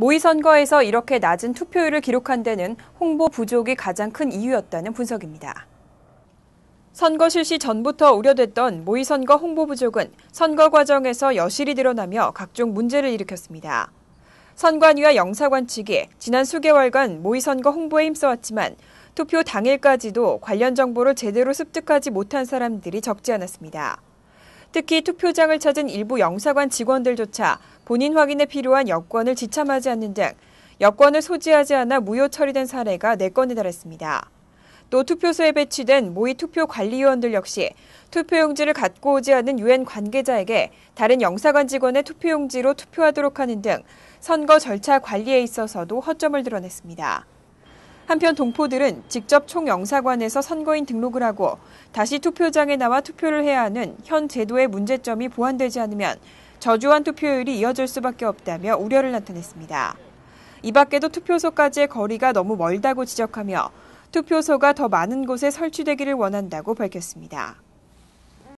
모의 선거에서 이렇게 낮은 투표율을 기록한 데는 홍보 부족이 가장 큰 이유였다는 분석입니다. 선거 실시 전부터 우려됐던 모의 선거 홍보 부족은 선거 과정에서 여실히 드러나며 각종 문제를 일으켰습니다. 선관위와 영사관 측이 지난 수개월간 모의 선거 홍보에 힘써왔지만 투표 당일까지도 관련 정보를 제대로 습득하지 못한 사람들이 적지 않았습니다. 특히 투표장을 찾은 일부 영사관 직원들조차 본인 확인에 필요한 여권을 지참하지 않는 등 여권을 소지하지 않아 무효 처리된 사례가 4건에 달했습니다. 또 투표소에 배치된 모의 투표 관리위원들 역시 투표용지를 갖고 오지 않은 유엔 관계자에게 다른 영사관 직원의 투표용지로 투표하도록 하는 등 선거 절차 관리에 있어서도 허점을 드러냈습니다. 한편 동포들은 직접 총영사관에서 선거인 등록을 하고 다시 투표장에 나와 투표를 해야 하는 현 제도의 문제점이 보완되지 않으면 저조한 투표율이 이어질 수밖에 없다며 우려를 나타냈습니다. 이 밖에도 투표소까지의 거리가 너무 멀다고 지적하며 투표소가 더 많은 곳에 설치되기를 원한다고 밝혔습니다.